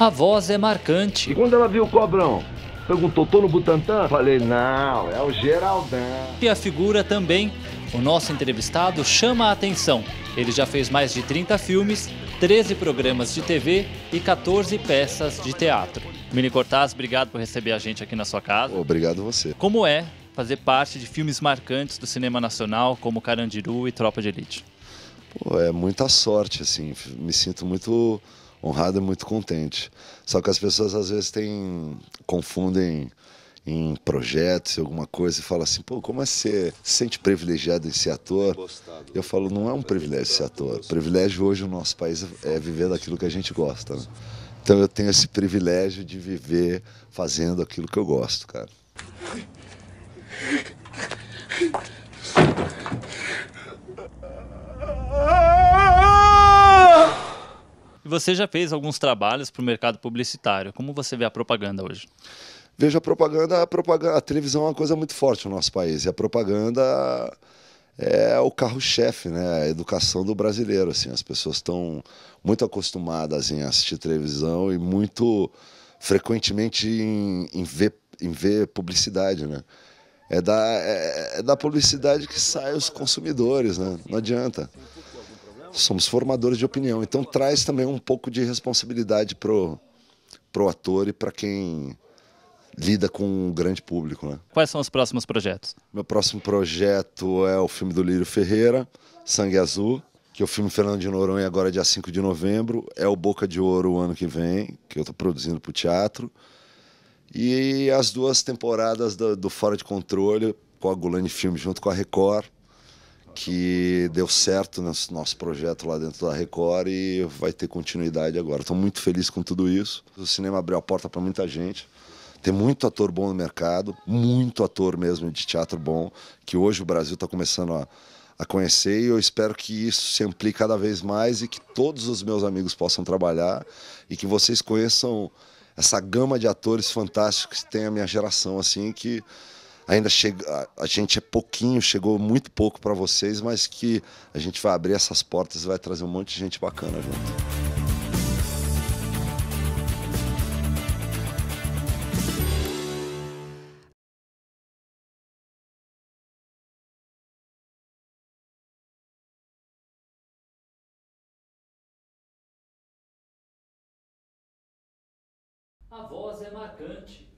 A voz é marcante. E quando ela viu o cobrão, perguntou: tô no Butantã? Falei: não, é o Geraldão. E a figura também. O nosso entrevistado chama a atenção. Ele já fez mais de 30 filmes, 13 programas de TV e 14 peças de teatro. Mini Cortaz, obrigado por receber a gente aqui na sua casa. Obrigado você. Como é fazer parte de filmes marcantes do cinema nacional, como Carandiru e Tropa de Elite? Pô, é muita sorte, assim. Me sinto muito honrado e muito contente. Só que as pessoas às vezes têm, confundem em projetos, alguma coisa, e fala assim, pô, como é ser, se sente privilegiado em ser ator? Eu falo, não é um privilégio ser ator. Privilégio hoje no nosso país é viver daquilo que a gente gosta, né? Então eu tenho esse privilégio de viver fazendo aquilo que eu gosto, cara. E você já fez alguns trabalhos para o mercado publicitário. Como você vê a propaganda hoje? Vejo a propaganda, a propaganda, a televisão é uma coisa muito forte no nosso país. E a propaganda é o carro-chefe, né? A educação do brasileiro, assim, as pessoas estão muito acostumadas em assistir televisão e muito frequentemente em, em, ver, em ver publicidade, né? É da, é, é da publicidade que saem os consumidores, né? Não adianta somos formadores de opinião. Então traz também um pouco de responsabilidade pro pro ator e para quem lida com um grande público, né? Quais são os próximos projetos? Meu próximo projeto é o filme do Lírio Ferreira, Sangue Azul, que é o filme Fernando de Noronha agora é dia 5 de novembro, é o Boca de Ouro o ano que vem, que eu estou produzindo para o teatro. E as duas temporadas do, do Fora de Controle, com a Gulani Filme junto com a Record, que deu certo nesse nosso projeto lá dentro da Record e vai ter continuidade agora. Estou muito feliz com tudo isso. O cinema abriu a porta para muita gente. Tem muito ator bom no mercado, muito ator mesmo de teatro bom, que hoje o Brasil está começando a, a conhecer e eu espero que isso se amplie cada vez mais e que todos os meus amigos possam trabalhar e que vocês conheçam essa gama de atores fantásticos que tem a minha geração, assim, que ainda chega, a gente é pouquinho, chegou muito pouco para vocês, mas que a gente vai abrir essas portas e vai trazer um monte de gente bacana junto. A voz é marcante.